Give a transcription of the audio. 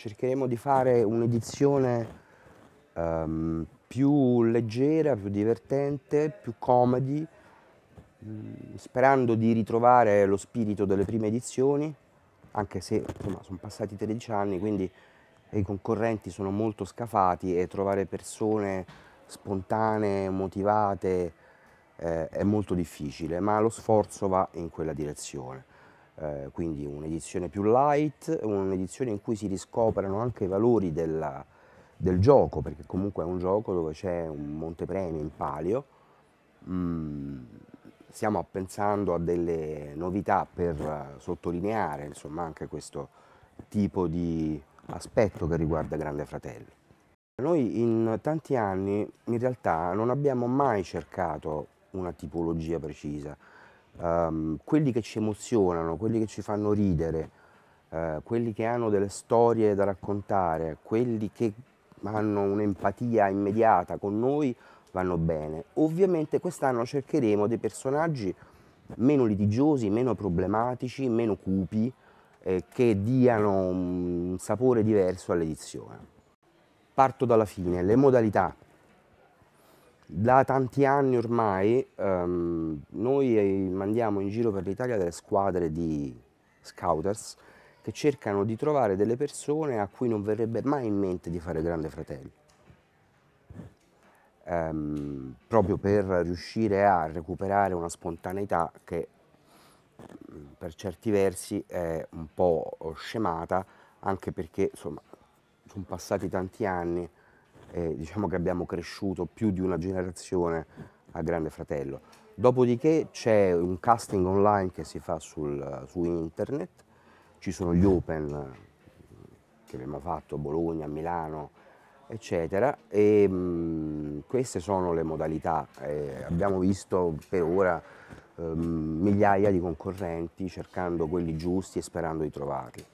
cercheremo di fare un'edizione um, più leggera, più divertente, più comedy, mm, sperando di ritrovare lo spirito delle prime edizioni, anche se insomma, sono passati 13 anni, quindi i concorrenti sono molto scafati e trovare persone spontanee, motivate eh, è molto difficile, ma lo sforzo va in quella direzione. Eh, quindi un'edizione più light, un'edizione in cui si riscoprano anche i valori della, del gioco, perché comunque è un gioco dove c'è un montepremi in palio. Mm, stiamo pensando a delle novità per eh, sottolineare insomma, anche questo tipo di aspetto che riguarda Grande Fratello. Noi in tanti anni in realtà non abbiamo mai cercato una tipologia precisa, um, quelli che ci emozionano, quelli che ci fanno ridere, uh, quelli che hanno delle storie da raccontare, quelli che hanno un'empatia immediata con noi vanno bene. Ovviamente quest'anno cercheremo dei personaggi meno litigiosi, meno problematici, meno cupi, eh, che diano un sapore diverso all'edizione. Parto dalla fine, le modalità. Da tanti anni ormai ehm, noi eh, mandiamo in giro per l'Italia delle squadre di scouters che cercano di trovare delle persone a cui non verrebbe mai in mente di fare Grande Fratello. Ehm, proprio per riuscire a recuperare una spontaneità che mm, per certi versi è un po' scemata, anche perché insomma sono passati tanti anni eh, diciamo che abbiamo cresciuto più di una generazione a Grande Fratello. Dopodiché c'è un casting online che si fa sul, su internet, ci sono gli open che abbiamo fatto a Bologna, a Milano, eccetera. E, mh, mm, queste sono le modalità. Eh, abbiamo visto per ora ehm, migliaia di concorrenti cercando quelli giusti e sperando di trovarli.